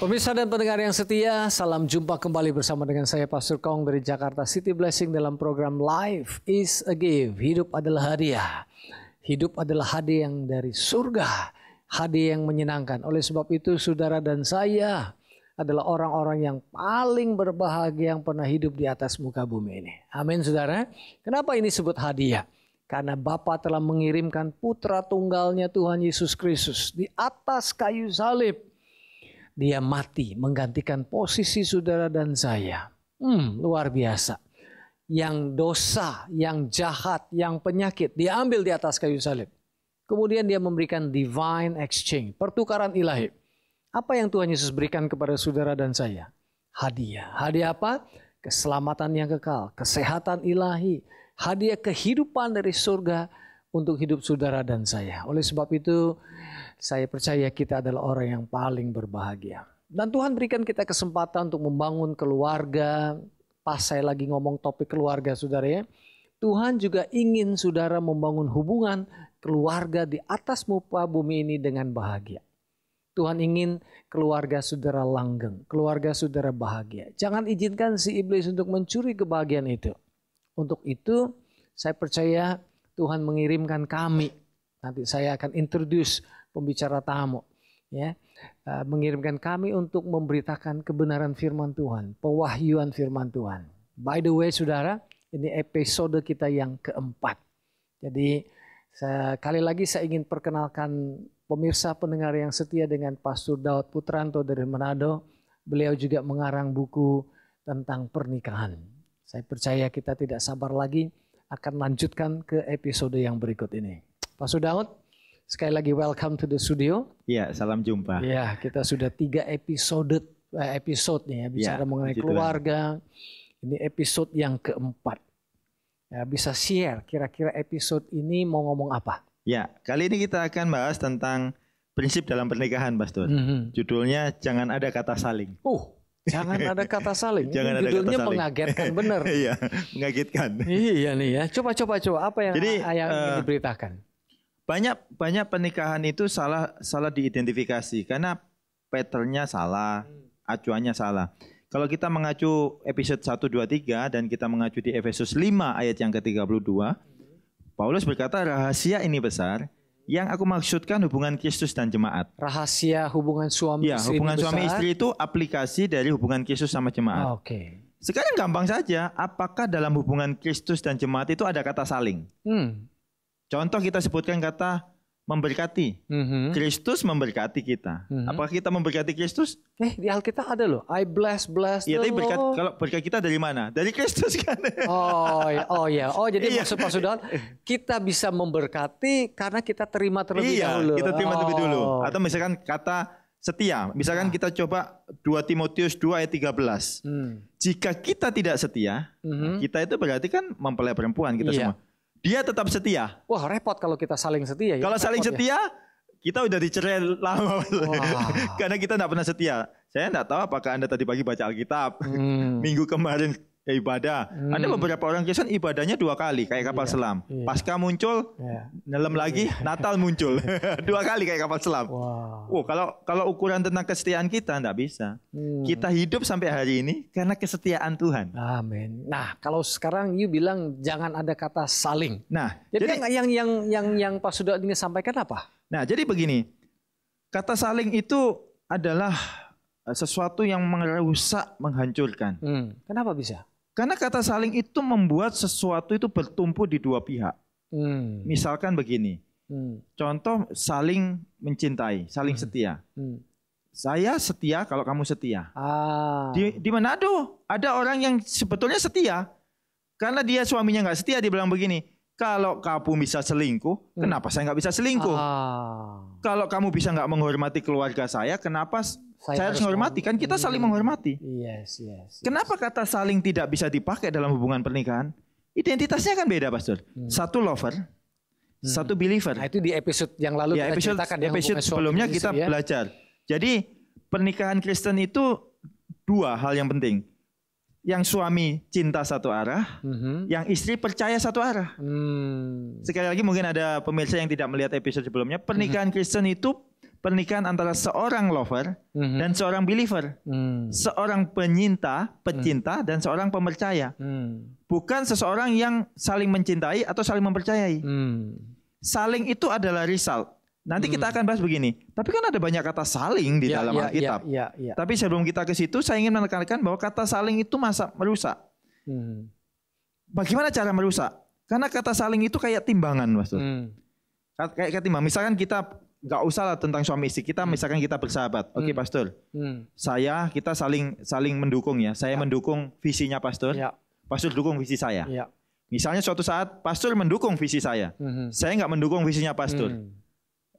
Pemirsa dan pendengar yang setia, salam jumpa kembali bersama dengan saya Pastor Kong dari Jakarta City Blessing dalam program Life is a Give. Hidup adalah hadiah. Hidup adalah hadiah yang dari surga, hadiah yang menyenangkan. Oleh sebab itu saudara dan saya adalah orang-orang yang paling berbahagia yang pernah hidup di atas muka bumi ini. Amin saudara. Kenapa ini sebut hadiah? Karena Bapa telah mengirimkan putra tunggalnya Tuhan Yesus Kristus di atas kayu salib dia mati menggantikan posisi saudara dan saya. Hmm, luar biasa. Yang dosa, yang jahat, yang penyakit dia ambil di atas kayu salib. Kemudian dia memberikan divine exchange, pertukaran ilahi. Apa yang Tuhan Yesus berikan kepada saudara dan saya? Hadiah. Hadiah apa? Keselamatan yang kekal, kesehatan ilahi, hadiah kehidupan dari surga untuk hidup saudara dan saya. Oleh sebab itu, saya percaya kita adalah orang yang paling berbahagia. Dan Tuhan berikan kita kesempatan untuk membangun keluarga. Pas saya lagi ngomong topik keluarga, saudara ya. Tuhan juga ingin saudara membangun hubungan keluarga di atas muka bumi ini dengan bahagia. Tuhan ingin keluarga saudara langgeng, keluarga saudara bahagia. Jangan izinkan si iblis untuk mencuri kebahagiaan itu. Untuk itu, saya percaya Tuhan mengirimkan kami. Nanti saya akan introduce pembicara tamu ya eh, mengirimkan kami untuk memberitakan kebenaran firman Tuhan, pewahyuan firman Tuhan. By the way Saudara, ini episode kita yang keempat. Jadi sekali lagi saya ingin perkenalkan pemirsa pendengar yang setia dengan Pastor Daud Putranto dari Manado. Beliau juga mengarang buku tentang pernikahan. Saya percaya kita tidak sabar lagi akan lanjutkan ke episode yang berikut ini. Pastor Daud, Sekali lagi welcome to the studio. Iya, salam jumpa. Iya, kita sudah tiga episode eh, episode nih ya bicara ya, mengenai keluarga. Lah. Ini episode yang keempat. Ya, bisa share kira-kira episode ini mau ngomong apa? Ya, kali ini kita akan bahas tentang prinsip dalam pernikahan, Pastor. Mm -hmm. Judulnya jangan ada kata saling. Uh, Jangan ada kata saling. Jangan Judulnya ada kata saling. mengagetkan bener. iya, mengagetkan. Iya nih ya. Coba coba coba apa yang Jadi, yang uh, ingin eh, diberitakan? banyak banyak pernikahan itu salah salah diidentifikasi karena patternnya salah, hmm. acuannya salah. Kalau kita mengacu episode 1, 2, 3 dan kita mengacu di Efesus 5 ayat yang ke-32, hmm. Paulus berkata rahasia ini besar, yang aku maksudkan hubungan Kristus dan jemaat. Rahasia hubungan suami ya, istri. hubungan suami besar. istri itu aplikasi dari hubungan Kristus sama jemaat. Oh, Oke. Okay. Sekarang gampang saja, apakah dalam hubungan Kristus dan jemaat itu ada kata saling? Hmm. Contoh kita sebutkan kata memberkati. Mm-hmm. Kristus memberkati kita. Mm-hmm. Apakah kita memberkati Kristus? Eh di Alkitab ada loh. I bless bless. Iya tapi berkat kalau berkat kita dari mana? Dari Kristus kan. Oh iya. oh ya oh jadi iya. maksud Pak Sudan kita bisa memberkati karena kita terima terlebih iya, dahulu. Iya kita terima oh. terlebih dulu. Oh. Atau misalkan kata setia. Misalkan nah. kita coba 2 Timotius 2 ayat 13. Hmm. Jika kita tidak setia, mm-hmm. kita itu berarti kan mempelai perempuan kita iya. semua dia tetap setia. Wah repot kalau kita saling setia. Ya, kalau saling ya. setia, ya. kita udah dicerai lama. Karena kita tidak pernah setia. Saya tidak tahu apakah Anda tadi pagi baca Alkitab. Hmm. Minggu kemarin ya ibadah. Hmm. Ada beberapa orang Kristen ibadahnya dua kali kayak kapal yeah. selam. Yeah. Pasca muncul, yeah. nyelam iya. lagi, Natal muncul. dua kali kayak kapal selam. Wow. Oh, kalau kalau ukuran tentang kesetiaan kita enggak bisa. Hmm. Kita hidup sampai hari ini karena kesetiaan Tuhan. Amin. Nah, kalau sekarang you bilang jangan ada kata saling. Nah, jadi, jadi yang, yang yang yang yang Pak Sudah ini sampaikan apa? Nah, jadi begini. Kata saling itu adalah eh, sesuatu yang merusak, menghancurkan. Hmm. Kenapa bisa? Karena kata saling itu membuat sesuatu itu bertumpu di dua pihak. Hmm. Misalkan begini, hmm. contoh saling mencintai, saling hmm. setia. Hmm. Saya setia kalau kamu setia. Ah. Di, di Manado ada orang yang sebetulnya setia, karena dia suaminya nggak setia, dia bilang begini, kalau kamu bisa selingkuh, hmm. kenapa saya nggak bisa selingkuh? Ah. Kalau kamu bisa nggak menghormati keluarga saya, kenapa saya, saya harus menghormati kan kita saling hmm. menghormati. Yes, yes, yes. Kenapa kata saling tidak bisa dipakai dalam hubungan pernikahan? Identitasnya kan beda, Pastor. Hmm. Satu lover, hmm. satu believer. Nah, itu di episode yang lalu ya, kita episode, ceritakan ya, episode sebelumnya kita ya. belajar. Jadi pernikahan Kristen itu dua hal yang penting. Yang suami cinta satu arah, mm-hmm. yang istri percaya satu arah. Mm. Sekali lagi mungkin ada pemirsa yang tidak melihat episode sebelumnya. Pernikahan mm-hmm. Kristen itu pernikahan antara seorang lover mm-hmm. dan seorang believer, mm. seorang penyinta, pecinta mm. dan seorang pemercaya. Mm. Bukan seseorang yang saling mencintai atau saling mempercayai. Mm. Saling itu adalah result. Nanti kita hmm. akan bahas begini. Tapi kan ada banyak kata saling di ya, dalam ya, Alkitab. Ya, ya, ya. Tapi sebelum kita ke situ, saya ingin menekankan bahwa kata saling itu masa merusak. Hmm. Bagaimana cara merusak? Karena kata saling itu kayak timbangan, maksudnya Hmm. Kayak, kayak timbang. Misalkan kita nggak usah lah tentang suami istri kita hmm. misalkan kita bersahabat oke okay, hmm. pastor hmm. saya kita saling saling mendukung ya saya ya. mendukung visinya pastor ya. pastor dukung visi saya ya. misalnya suatu saat pastor mendukung visi saya hmm. saya nggak mendukung visinya pastor hmm.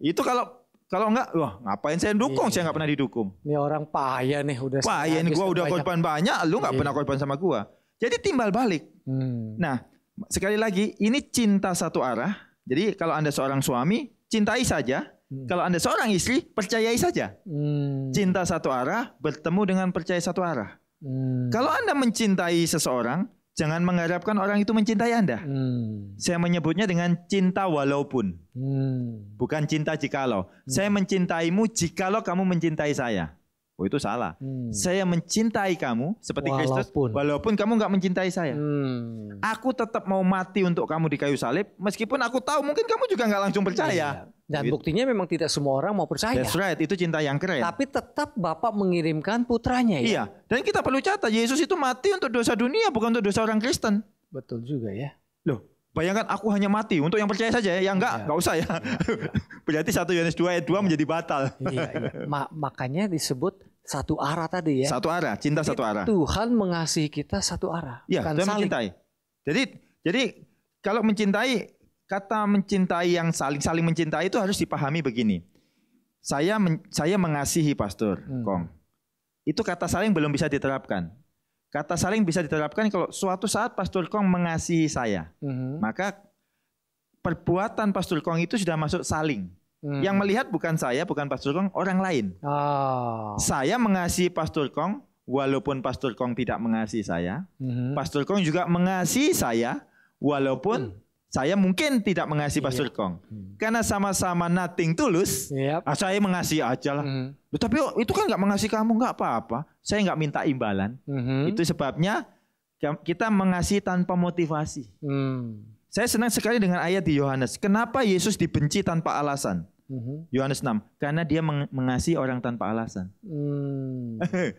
itu kalau kalau enggak, wah ngapain saya dukung? Iya. Saya enggak pernah didukung. Ini orang paya nih udah. Paya nih, gua udah korban banyak, lu enggak iya. pernah korban sama gua. Jadi timbal balik. Hmm. Nah, sekali lagi ini cinta satu arah. Jadi kalau Anda seorang suami, cintai saja, Hmm. Kalau Anda seorang istri, percayai saja. Hmm. Cinta satu arah bertemu dengan percaya satu arah. Hmm. Kalau Anda mencintai seseorang, jangan mengharapkan orang itu mencintai Anda. Hmm. Saya menyebutnya dengan cinta walaupun. Hmm. Bukan cinta jikalau. Hmm. Saya mencintaimu jikalau kamu mencintai saya. Oh itu salah. Hmm. Saya mencintai kamu seperti walaupun. Kristus walaupun kamu nggak mencintai saya. Hmm. Aku tetap mau mati untuk kamu di kayu salib meskipun aku tahu mungkin kamu juga nggak langsung percaya. Ya. Dan gitu. buktinya memang tidak semua orang mau percaya. That's right, itu cinta yang keren. Tapi tetap Bapak mengirimkan putranya ya. Iya, dan kita perlu catat Yesus itu mati untuk dosa dunia bukan untuk dosa orang Kristen. Betul juga ya. Loh, bayangkan aku hanya mati untuk yang percaya saja ya, yang enggak, ya. enggak usah ya. ya, Berarti satu Yohanes 2 ayat 2 ya. menjadi batal. Iya, iya. Ma makanya disebut satu arah tadi ya. Satu arah, cinta jadi satu arah. Tuhan mengasihi kita satu arah. Iya, Tuhan mencintai. Jadi jadi kalau mencintai Kata mencintai yang saling saling mencintai itu harus dipahami begini. Saya men, saya mengasihi pastor hmm. Kong. Itu kata saling belum bisa diterapkan. Kata saling bisa diterapkan kalau suatu saat pastor Kong mengasihi saya. Hmm. Maka perbuatan pastor Kong itu sudah masuk saling. Hmm. Yang melihat bukan saya, bukan Pastor Kong, orang lain. Oh. Saya mengasihi Pastor Kong, walaupun Pastor Kong tidak mengasihi saya. Hmm. Pastor Kong juga mengasihi saya, walaupun hmm saya mungkin tidak mengasihi iya. Pak Surkong hmm. karena sama-sama nothing tulus yep. ah, saya mengasihi aja lah hmm. tapi oh, itu kan nggak mengasihi kamu nggak apa-apa saya nggak minta imbalan hmm. itu sebabnya kita mengasihi tanpa motivasi hmm. saya senang sekali dengan ayat di Yohanes kenapa Yesus dibenci tanpa alasan hmm. Yohanes hmm. 6 karena dia meng mengasihi orang tanpa alasan hmm.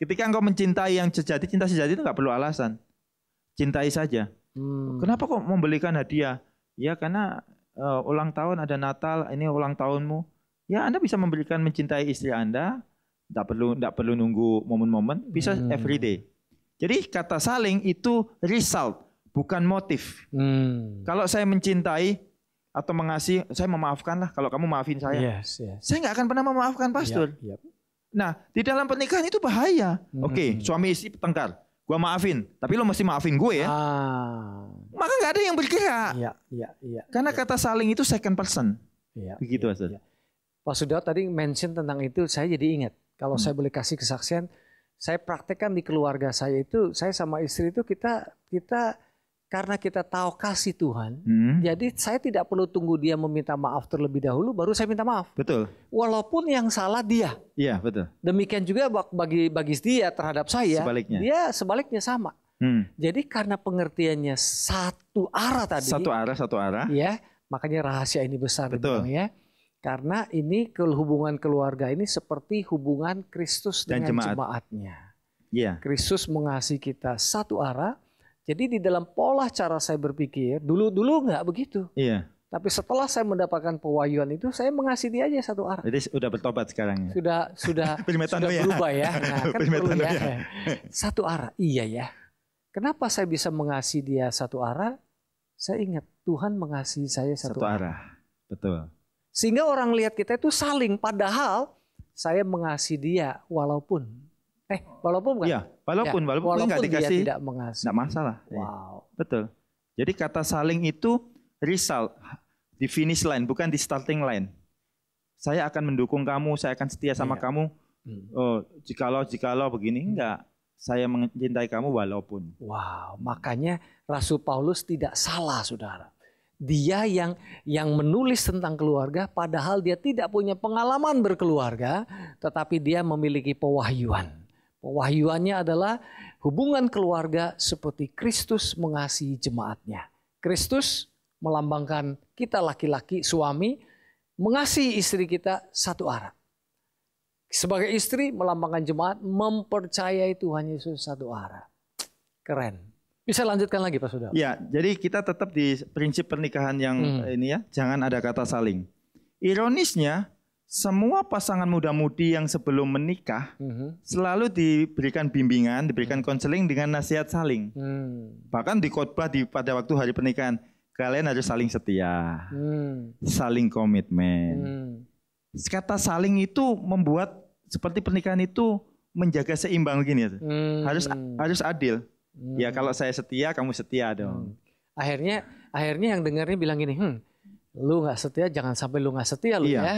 ketika engkau mencintai yang sejati cinta sejati itu nggak perlu alasan cintai saja Hmm. Kenapa kok membelikan hadiah? Ya karena uh, ulang tahun ada Natal, ini ulang tahunmu. Ya Anda bisa memberikan mencintai istri Anda, tidak perlu tidak perlu nunggu momen-momen, bisa hmm. everyday. Jadi kata saling itu result, bukan motif. Hmm. Kalau saya mencintai, atau mengasihi, saya memaafkan lah kalau kamu maafin saya. Yes, yes. Saya nggak akan pernah memaafkan pastor. Yep, yep. Nah, di dalam pernikahan itu bahaya. hmm. Oke, suami istri tengkar gue maafin tapi lo mesti maafin gue ya ah. maka nggak ada yang bergerak iya, iya, iya, karena ya. kata saling itu second person iya, begitu ya, maksud iya. Pak sudah tadi mention tentang itu saya jadi ingat kalau hmm. saya boleh kasih kesaksian saya praktekkan di keluarga saya itu saya sama istri itu kita kita karena kita tahu kasih Tuhan, hmm. jadi saya tidak perlu tunggu dia meminta maaf terlebih dahulu, baru saya minta maaf. Betul. Walaupun yang salah dia. Iya betul. Demikian juga bagi bagi dia terhadap saya. Sebaliknya. Dia sebaliknya sama. Hmm. Jadi karena pengertiannya satu arah tadi. Satu arah, satu arah. Ya, makanya rahasia ini besar. Betul. Ya. Karena ini hubungan keluarga ini seperti hubungan Kristus Dan dengan jemaat. jemaatnya. Iya. Yeah. Kristus mengasihi kita satu arah, jadi di dalam pola cara saya berpikir, dulu-dulu nggak begitu. Iya. Tapi setelah saya mendapatkan pewahyuan itu, saya mengasihi aja satu arah. Jadi sudah bertobat sekarang ya? Sudah, sudah, sudah ya? berubah ya. Nah, kan perlu ya. ya. Satu arah, iya ya. Kenapa saya bisa mengasihi dia satu arah? Saya ingat Tuhan mengasihi saya satu, satu arah. arah. Betul. Sehingga orang lihat kita itu saling. Padahal saya mengasihi dia walaupun Eh, walaupun bukan? Iya, walaupun, ya, walaupun, walaupun nggak dikasih. tidak mengasih. Nggak masalah. Iya. Wow. Ya. Betul. Jadi kata saling itu result di finish line, bukan di starting line. Saya akan mendukung kamu, saya akan setia sama iya. kamu. Hmm. Oh, jikalau jikalau begini enggak. Hmm. Saya mencintai kamu walaupun. Wow, makanya Rasul Paulus tidak salah, Saudara. Dia yang yang menulis tentang keluarga padahal dia tidak punya pengalaman berkeluarga, tetapi dia memiliki pewahyuan Wahyuannya adalah hubungan keluarga seperti Kristus mengasihi jemaatnya. Kristus melambangkan kita laki-laki suami mengasihi istri kita satu arah. Sebagai istri melambangkan jemaat mempercayai Tuhan Yesus satu arah. Keren. Bisa lanjutkan lagi Pak Saudara. Ya, jadi kita tetap di prinsip pernikahan yang hmm. ini ya, jangan ada kata saling. Ironisnya semua pasangan muda-mudi yang sebelum menikah mm-hmm. selalu diberikan bimbingan, diberikan mm-hmm. konseling dengan nasihat saling. Mm. Bahkan di khotbah di pada waktu hari pernikahan, kalian harus saling setia, mm. saling komitmen. Mm. Kata saling itu membuat seperti pernikahan itu menjaga seimbang gini ya, Mm. Harus harus adil. Mm. Ya kalau saya setia, kamu setia dong. Mm. Akhirnya akhirnya yang dengarnya bilang gini, "Hmm, lu nggak setia jangan sampai lu nggak setia lu iya. ya."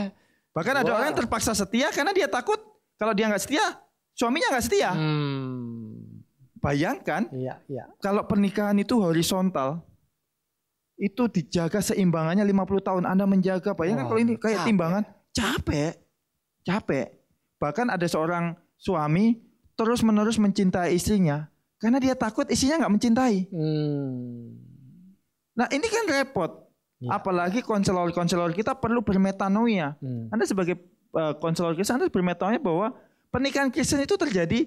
Bahkan ada wow. orang yang terpaksa setia karena dia takut kalau dia nggak setia, suaminya nggak setia. Hmm. Bayangkan, ya, ya. kalau pernikahan itu horizontal, itu dijaga seimbangannya 50 tahun Anda menjaga. Bayangkan oh, kalau ini kayak capek. timbangan, capek. Capek. Bahkan ada seorang suami terus-menerus mencintai istrinya karena dia takut istrinya nggak mencintai. Hmm. Nah, ini kan repot. Yeah. Apalagi konselor-konselor kita perlu bermetanoia. Hmm. Anda sebagai uh, konselor Kristen Anda bermetanoia bahwa pernikahan Kristen itu terjadi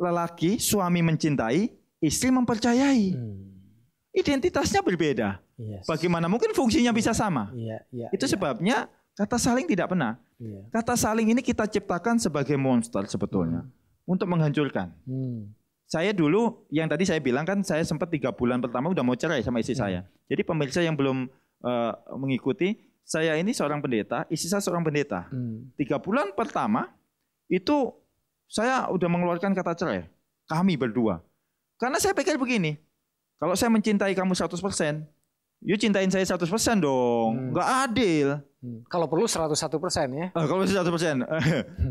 lelaki suami mencintai, istri mempercayai. Hmm. Identitasnya berbeda. Yes. Bagaimana mungkin fungsinya bisa sama? Yeah, yeah, itu iya. sebabnya kata saling tidak pernah. Iya. Kata saling ini kita ciptakan sebagai monster sebetulnya hmm. untuk menghancurkan. Hmm saya dulu yang tadi saya bilang kan saya sempat tiga bulan pertama udah mau cerai sama istri hmm. saya. Jadi pemirsa yang belum uh, mengikuti, saya ini seorang pendeta, istri saya seorang pendeta. Hmm. Tiga bulan pertama itu saya udah mengeluarkan kata cerai. Kami berdua. Karena saya pikir begini, kalau saya mencintai kamu 100%, you cintain saya 100% dong. Hmm. adil. Hmm. Kalau perlu 101% ya. Uh, kalau 100%.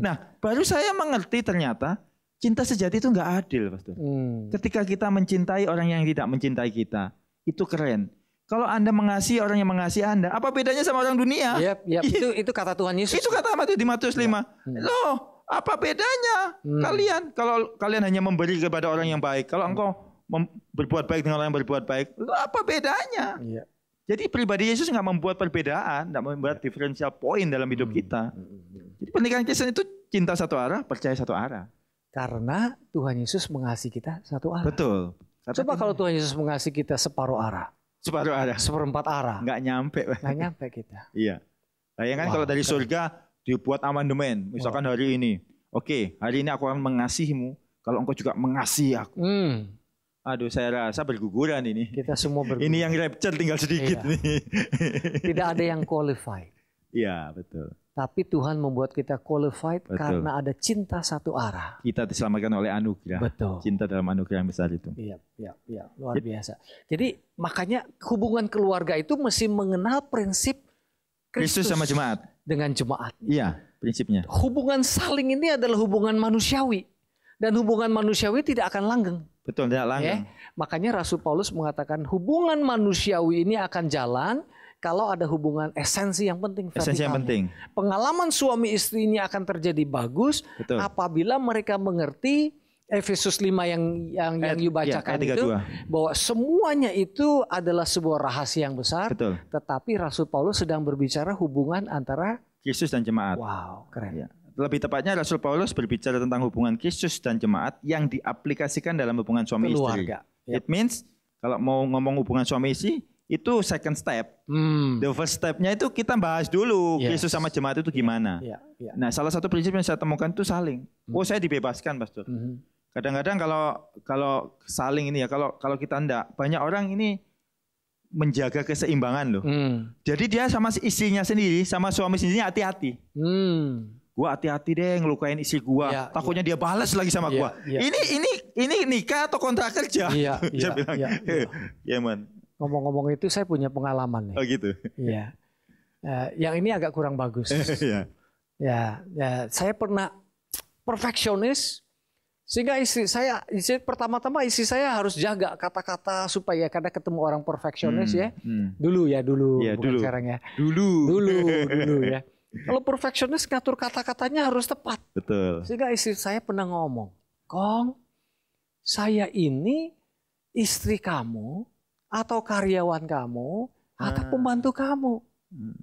nah, baru saya mengerti ternyata Cinta sejati itu nggak adil, Pastor. Hmm. Ketika kita mencintai orang yang tidak mencintai kita, itu keren. Kalau Anda mengasihi orang yang mengasihi Anda, apa bedanya sama orang dunia? Yep, yep. itu itu kata Tuhan Yesus. Itu kata Matius di Matius 5. Hmm. Loh, apa bedanya hmm. kalian kalau kalian hanya memberi kepada orang yang baik, kalau engkau berbuat baik dengan orang yang berbuat baik, loh, apa bedanya? Yep. Jadi pribadi Yesus nggak membuat perbedaan, nggak membuat differential point dalam hidup hmm. kita. Hmm, hmm, Jadi pernikahan Kristen itu cinta satu arah, percaya satu arah. Karena Tuhan Yesus mengasihi kita satu arah. Betul. Kata Coba kan kalau Tuhan Yesus mengasihi kita separuh arah. Separuh arah. Seperempat arah. Enggak nyampe. Enggak nyampe kita. Iya. Bayangkan wow. kalau dari surga dibuat amandemen. Misalkan wow. hari ini. Oke, okay, hari ini aku akan mengasihimu. Kalau engkau juga mengasihi aku. Hmm. Aduh, saya rasa berguguran ini. Kita semua berguguran. Ini yang rapture tinggal sedikit iya. nih. Tidak ada yang qualified. Iya, betul. Tapi Tuhan membuat kita qualified Betul. karena ada cinta satu arah. Kita diselamatkan oleh anugerah. Betul. Cinta dalam anugerah yang besar itu. Iya, iya, iya. Luar biasa. Jadi makanya hubungan keluarga itu mesti mengenal prinsip Kristus, Kristus sama jemaat. Dengan jemaat. Iya, prinsipnya. Hubungan saling ini adalah hubungan manusiawi. Dan hubungan manusiawi tidak akan langgeng. Betul, tidak langgeng. Ya? Makanya Rasul Paulus mengatakan hubungan manusiawi ini akan jalan kalau ada hubungan esensi yang penting. Vertikal. yang penting. Pengalaman suami istri ini akan terjadi bagus Betul. apabila mereka mengerti eh, Efesus 5 yang yang yang you ya, bacakan ya, itu bahwa semuanya itu adalah sebuah rahasia yang besar. Betul. Tetapi Rasul Paulus sedang berbicara hubungan antara Kristus dan jemaat. Wow, keren. Ya. Lebih tepatnya Rasul Paulus berbicara tentang hubungan Kristus dan jemaat yang diaplikasikan dalam hubungan suami Keluarga. istri. It means kalau mau ngomong hubungan suami istri, itu second step. Hmm. The first stepnya itu kita bahas dulu yes. Yesus sama jemaat itu gimana. Yeah. Yeah. Yeah. Nah, salah satu prinsip yang saya temukan itu saling. Hmm. Oh, saya dibebaskan, Pastor. Hmm. Kadang-kadang kalau kalau saling ini ya, kalau kalau kita ndak banyak orang ini menjaga keseimbangan loh. Hmm. Jadi dia sama istrinya sendiri, sama suami sendiri hati-hati. Hmm. Gua hati-hati deh ngelukain istri gua. Yeah, Takutnya yeah. dia balas lagi sama ya, gua. yeah. Ini ini ini nikah atau kontrak kerja? Iya. Iya, iya. Iya, iya man ngomong-ngomong itu saya punya pengalaman nih. Oh gitu. Iya. Uh, yang ini agak kurang bagus. Iya. ya, ya, saya pernah perfeksionis sehingga istri saya istri pertama-tama istri saya harus jaga kata-kata supaya karena ketemu orang perfeksionis hmm, ya. Hmm. Dulu ya dulu ya, bukan dulu. sekarang ya. Dulu. Dulu dulu ya. Kalau perfeksionis ngatur kata-katanya harus tepat. Betul. Sehingga istri saya pernah ngomong, "Kong, saya ini istri kamu atau karyawan kamu atau ah. pembantu kamu. Hmm.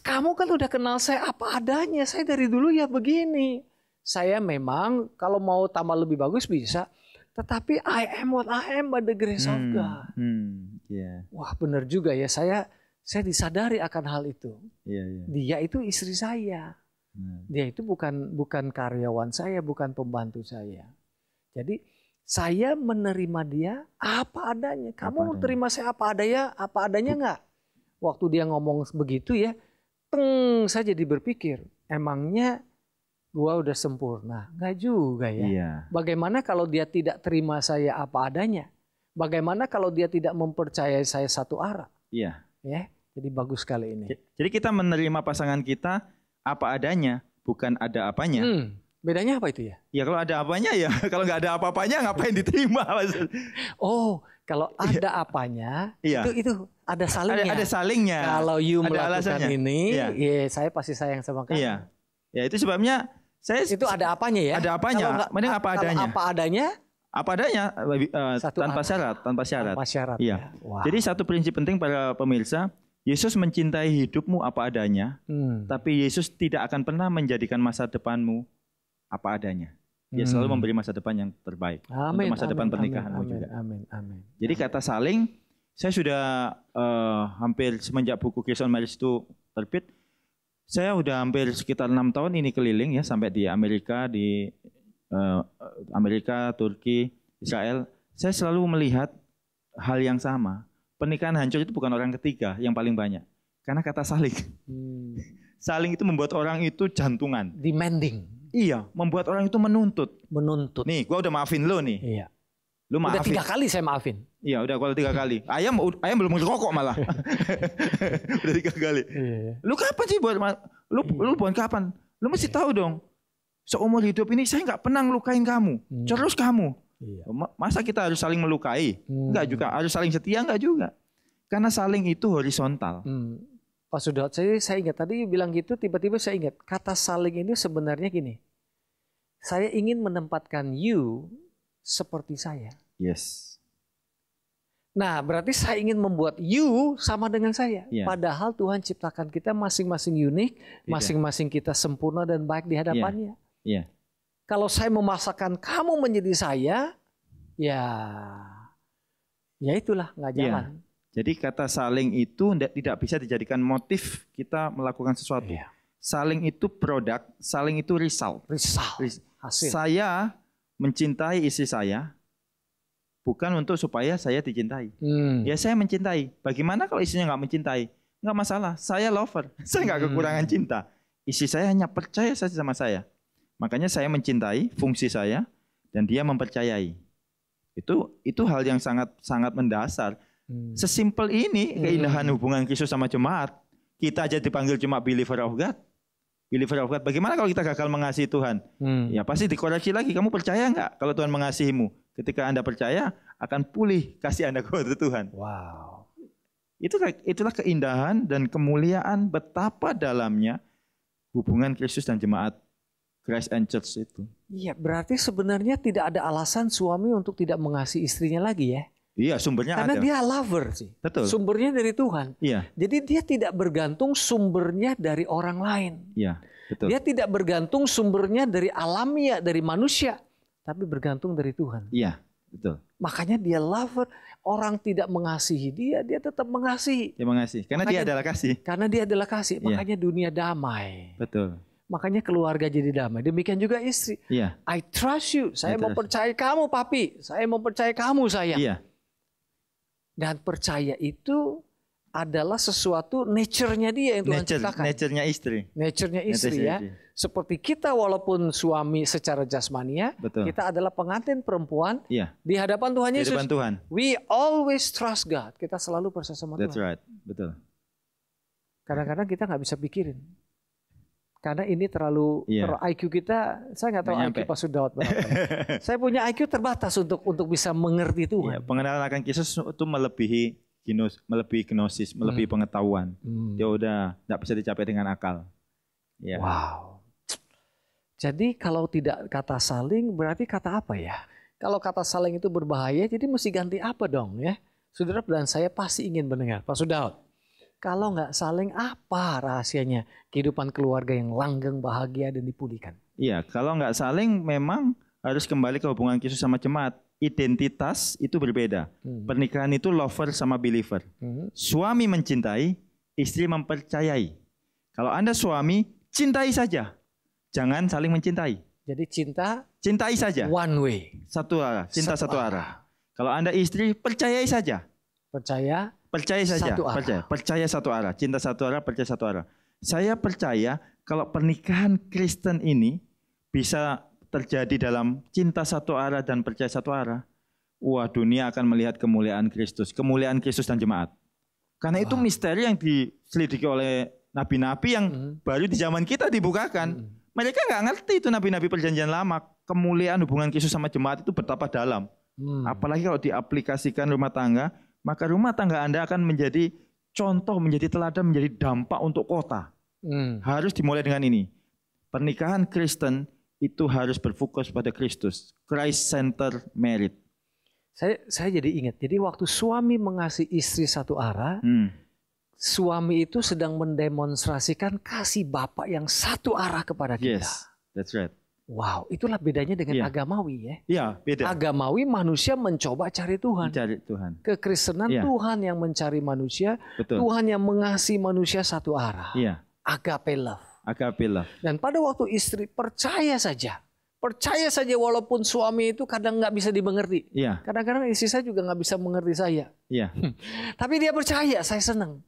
Kamu kan udah kenal saya apa adanya. Saya dari dulu ya begini. Saya memang kalau mau tambah lebih bagus bisa. Tetapi I am what I am by the grace hmm. of God. Hmm. Yeah. Wah benar juga ya. Saya saya disadari akan hal itu. Yeah, yeah. Dia itu istri saya. Dia itu bukan bukan karyawan saya, bukan pembantu saya. Jadi saya menerima dia apa adanya. Kamu apa adanya. terima saya apa adanya, apa adanya enggak? Waktu dia ngomong begitu ya, teng saya jadi berpikir, emangnya gua udah sempurna? Enggak juga ya. Iya. Bagaimana kalau dia tidak terima saya apa adanya? Bagaimana kalau dia tidak mempercayai saya satu arah? Iya. Ya, jadi bagus sekali ini. Jadi kita menerima pasangan kita apa adanya, bukan ada apanya. Hmm. Bedanya apa itu ya? Ya kalau ada apanya ya, kalau nggak ada apa-apanya ngapain diterima Oh, kalau iya. ada apanya iya. itu itu ada salingnya. Ada, ada salingnya. Kalau you ada melakukan alasannya. ini, iya. ya. yeah, saya pasti sayang sama kamu. Iya. Ya itu sebabnya saya itu ada apanya ya? Ada apanya. gak, Mending apa adanya. apa adanya? Apa adanya uh, satu tanpa ada. syarat, tanpa syarat. Tanpa syarat. Iya. Ya. Wow. Jadi satu prinsip penting para pemirsa, Yesus mencintai hidupmu apa adanya, hmm. tapi Yesus tidak akan pernah menjadikan masa depanmu apa adanya. Dia selalu hmm. memberi masa depan yang terbaik amin, untuk masa amin, depan pernikahanmu amin, juga. Amin, amin. Jadi kata saling, saya sudah uh, hampir semenjak buku Case maris itu terbit, saya sudah hampir sekitar enam tahun ini keliling ya sampai di Amerika, di uh, Amerika, Turki, Israel. Saya selalu melihat hal yang sama. Pernikahan hancur itu bukan orang ketiga yang paling banyak, karena kata saling. Hmm. saling itu membuat orang itu jantungan. Demanding Iya, membuat orang itu menuntut. Menuntut. Nih, gua udah maafin lo nih. Iya. Lu maafin. Udah tiga kali saya maafin. Iya, udah kalau tiga kali. Ayam ayam belum rokok malah. udah tiga kali. Iya. Lu kapan sih buat lu iya. lu hmm. buat kapan? Lu mesti iya. tahu dong. Seumur hidup ini saya nggak pernah lukain kamu. Hmm. Terus kamu. Iya. Masa kita harus saling melukai? Hmm. Enggak juga. Harus saling setia enggak juga. Karena saling itu horizontal. Hmm. Pak Sudot, saya, saya ingat tadi bilang gitu, tiba-tiba saya ingat kata saling ini sebenarnya gini. Saya ingin menempatkan you seperti saya. Yes. Nah, berarti saya ingin membuat you sama dengan saya. Yeah. Padahal Tuhan ciptakan kita masing-masing unik, iya. masing-masing kita sempurna dan baik di hadapannya. Yeah. Yeah. Kalau saya memaksakan kamu menjadi saya, ya, ya itulah nggak iya. jalan. Yeah. Jadi kata saling itu tidak bisa dijadikan motif kita melakukan sesuatu. Iya. Saling itu produk, saling itu result. Result. Hasil. Saya mencintai istri saya bukan untuk supaya saya dicintai. Hmm. Ya saya mencintai. Bagaimana kalau istrinya nggak mencintai? Nggak masalah. Saya lover. Saya nggak hmm. kekurangan hmm. cinta. Istri saya hanya percaya saja sama saya. Makanya saya mencintai fungsi saya dan dia mempercayai. Itu itu hal yang sangat sangat mendasar Hmm. Sesimpel ini keindahan hmm. hubungan Kristus sama jemaat. Kita aja dipanggil cuma believer of God. Believer of God. Bagaimana kalau kita gagal mengasihi Tuhan? Hmm. Ya pasti dikoreksi lagi. Kamu percaya nggak kalau Tuhan mengasihimu? Ketika Anda percaya, akan pulih kasih Anda kepada Tuhan. Wow. Itulah, itulah keindahan dan kemuliaan betapa dalamnya hubungan Kristus dan jemaat Christ and Church itu. Iya, berarti sebenarnya tidak ada alasan suami untuk tidak mengasihi istrinya lagi ya. Iya, sumbernya Karena ada. dia lover sih. Betul. Sumbernya dari Tuhan. Iya. Jadi dia tidak bergantung sumbernya dari orang lain. Iya, betul. Dia tidak bergantung sumbernya dari alamiah, dari manusia, tapi bergantung dari Tuhan. Iya, betul. Makanya dia lover. Orang tidak mengasihi dia, dia tetap mengasihi. Dia mengasihi. Karena makanya, dia adalah kasih. Karena dia adalah kasih. Iya. Makanya dunia damai. Betul. Makanya keluarga jadi damai. Demikian juga istri. Iya. I trust you. Saya mau percaya kamu, papi. Saya mau percaya kamu, saya. Iya. Dan percaya itu adalah sesuatu nature-nya dia yang Tuhan nature, ciptakan. Nature-nya istri. Nature-nya istri nature ya. Istri. Seperti kita walaupun suami secara jasmania, Betul. kita adalah pengantin perempuan yeah. di hadapan Tuhan Yesus. Di hadapan Tuhan. We always trust God. Kita selalu percaya sama Tuhan. That's right. Betul. Kadang-kadang kita nggak bisa pikirin karena ini terlalu yeah. Iya. IQ kita saya nggak tahu IQ Pak Sudaud berapa. saya punya IQ terbatas untuk untuk bisa mengerti Tuhan. Yeah, pengenalan akan Yesus itu melebihi ginos, melebihi gnosis, hmm. melebihi hmm. pengetahuan. Hmm. Dia ya udah nggak bisa dicapai dengan akal. Yeah. Wow. Jadi kalau tidak kata saling berarti kata apa ya? Kalau kata saling itu berbahaya jadi mesti ganti apa dong ya? Saudara dan saya pasti ingin mendengar Pak Sudaud. Kalau nggak saling apa rahasianya kehidupan keluarga yang langgeng, bahagia dan dipulihkan? Iya, kalau nggak saling memang harus kembali ke hubungan Yesus sama jemaat. Identitas itu berbeda. Hmm. Pernikahan itu lover sama believer. Hmm. Suami mencintai, istri mempercayai. Kalau Anda suami, cintai saja. Jangan saling mencintai. Jadi cinta cintai saja. One way. Satu arah, cinta satu, satu arah. arah. Kalau Anda istri, percayai saja. Percaya Percaya saja, satu arah. percaya, percaya satu arah, cinta satu arah, percaya satu arah. Saya percaya kalau pernikahan Kristen ini bisa terjadi dalam cinta satu arah dan percaya satu arah, wah dunia akan melihat kemuliaan Kristus, kemuliaan Kristus dan jemaat. Karena itu misteri yang diselidiki oleh nabi-nabi yang -hmm. baru di zaman kita dibukakan. -hmm. Mereka nggak ngerti itu nabi-nabi perjanjian lama. Kemuliaan hubungan Kristus sama jemaat itu betapa dalam. Hmm. Apalagi kalau diaplikasikan rumah tangga, maka rumah tangga Anda akan menjadi contoh, menjadi teladan, menjadi dampak untuk kota. Hmm. Harus dimulai dengan ini. Pernikahan Kristen itu harus berfokus pada Kristus. Christ center Merit. Saya saya jadi ingat. Jadi waktu suami mengasihi istri satu arah, hmm. suami itu sedang mendemonstrasikan kasih Bapak yang satu arah kepada kita. Yes, that's right. Wow, itulah bedanya dengan yeah. agamawi ya. Iya, beda. Agamawi manusia mencoba cari Tuhan. Mencari Tuhan. Kekristenan yeah. Tuhan yang mencari manusia, Betul. Tuhan yang mengasihi manusia satu arah. Iya. Agape love. Agape love. Dan pada waktu istri percaya saja, percaya saja walaupun suami itu kadang nggak bisa dimengerti. Iya. Kadang-kadang istri saya juga nggak bisa mengerti saya. Iya. Hmm. Tapi dia percaya, saya senang.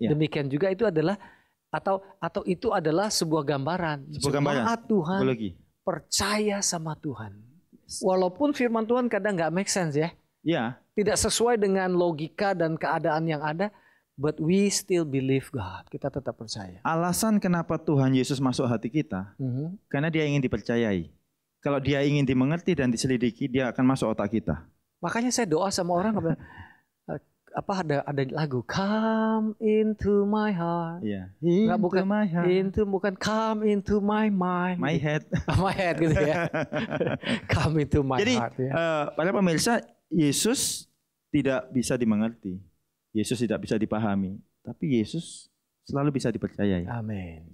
Yeah. Demikian juga itu adalah atau atau itu adalah sebuah gambaran. Sebuah gambaran. Tuhan. Apologi percaya sama Tuhan. Walaupun firman Tuhan kadang nggak make sense ya. Ya. Tidak sesuai dengan logika dan keadaan yang ada, but we still believe God. Kita tetap percaya. Alasan kenapa Tuhan Yesus masuk hati kita, mm -hmm. karena dia ingin dipercayai. Kalau dia ingin dimengerti dan diselidiki, dia akan masuk otak kita. Makanya saya doa sama orang, apa ada ada lagu Come into my heart. Iya. Yeah. Into bukan my heart. Into bukan Come into my mind. My head. Oh, my head gitu ya. come into my Jadi, heart. Jadi ya. uh, eh, para pemirsa Yesus tidak bisa dimengerti. Yesus tidak bisa dipahami, tapi Yesus selalu bisa dipercayai. Amin.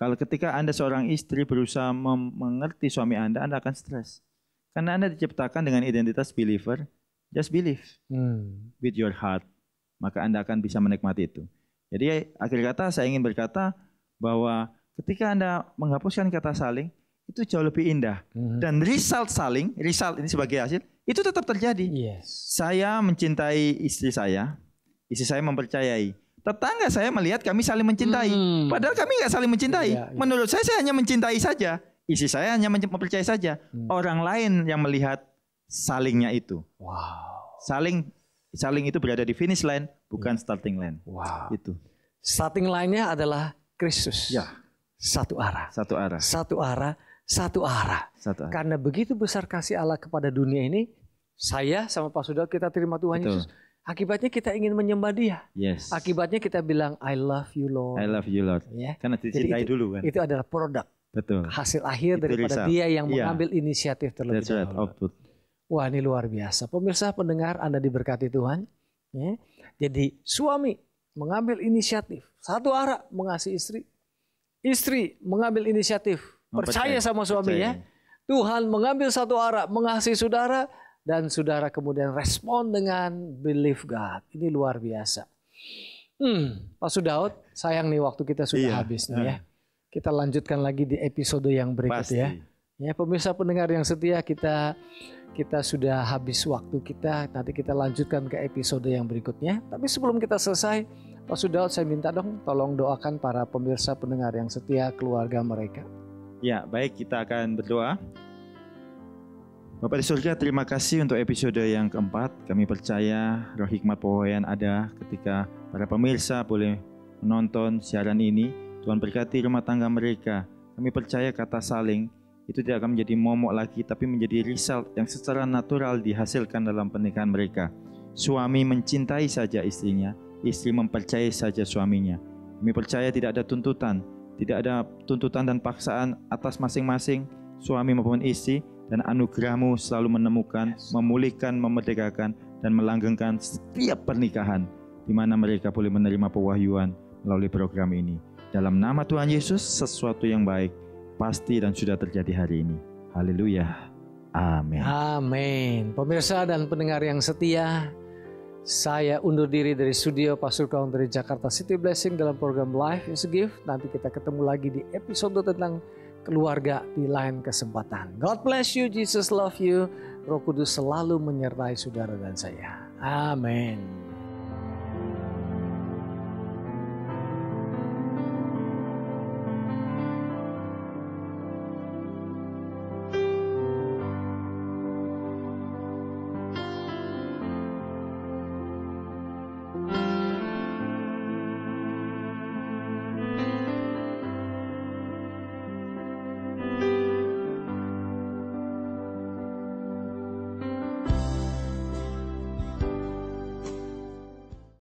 Kalau ketika Anda seorang istri berusaha mengerti suami Anda, Anda akan stres. Karena Anda diciptakan dengan identitas believer, Just believe hmm. with your heart. Maka Anda akan bisa menikmati itu. Jadi akhir kata saya ingin berkata bahwa ketika Anda menghapuskan kata saling, itu jauh lebih indah. hmm Dan result saling, result ini sebagai hasil, itu tetap terjadi. Yes. Saya mencintai istri saya, istri saya mempercayai. Tetangga saya melihat kami saling mencintai. Mm. Padahal kami nggak saling mencintai. Yeah, yeah. Menurut saya, saya hanya mencintai saja. Istri saya hanya mempercayai saja. Mm. Orang lain yang melihat salingnya itu. Wow. Saling saling itu berada di finish line, bukan starting line. Wow. Itu. Starting line-nya adalah Kristus. Ya. Satu arah. Satu arah. Satu arah. Satu arah. Satu arah. Karena begitu besar kasih Allah kepada dunia ini, saya sama Pak Sudal kita terima Tuhan Betul. Yesus. Akibatnya kita ingin menyembah Dia. Yes. Akibatnya kita bilang I love you Lord. I love you Lord. Ya. Karena dicintai itu, dulu kan. Itu adalah produk. Betul. Hasil akhir itu daripada result. Dia yang yeah. mengambil inisiatif terlebih dahulu. Right. Wah ini luar biasa. Pemirsa pendengar Anda diberkati Tuhan. Ya. Jadi suami mengambil inisiatif. Satu arah mengasihi istri. Istri mengambil inisiatif. Percaya, sama suami ya. Tuhan mengambil satu arah mengasihi saudara. Dan saudara kemudian respon dengan believe God. Ini luar biasa. Hmm, Pak Sudaud, sayang nih waktu kita sudah iya, habis nih ah. ya. Kita lanjutkan lagi di episode yang berikut ya. Pasti. ya. Ya pemirsa pendengar yang setia kita kita sudah habis waktu kita. Nanti kita lanjutkan ke episode yang berikutnya. Tapi sebelum kita selesai, Pastor Daud saya minta dong tolong doakan para pemirsa pendengar yang setia keluarga mereka. Ya, baik kita akan berdoa. Bapak di surga, terima kasih untuk episode yang keempat. Kami percaya roh hikmat pewayan ada ketika para pemirsa boleh menonton siaran ini. Tuhan berkati rumah tangga mereka. Kami percaya kata saling itu tidak akan menjadi momok lagi tapi menjadi result yang secara natural dihasilkan dalam pernikahan mereka. Suami mencintai saja istrinya, istri mempercayai saja suaminya. Kami percaya tidak ada tuntutan, tidak ada tuntutan dan paksaan atas masing-masing suami maupun istri dan anugerahmu selalu menemukan, memulihkan, memerdekakan dan melanggengkan setiap pernikahan di mana mereka boleh menerima pewahyuan melalui program ini. Dalam nama Tuhan Yesus, sesuatu yang baik pasti dan sudah terjadi hari ini. Haleluya. Amin. Amin. Pemirsa dan pendengar yang setia, saya undur diri dari studio Pastor Kaung dari Jakarta City Blessing dalam program Life is a Gift. Nanti kita ketemu lagi di episode tentang keluarga di lain kesempatan. God bless you, Jesus love you. Roh Kudus selalu menyertai saudara dan saya. Amin.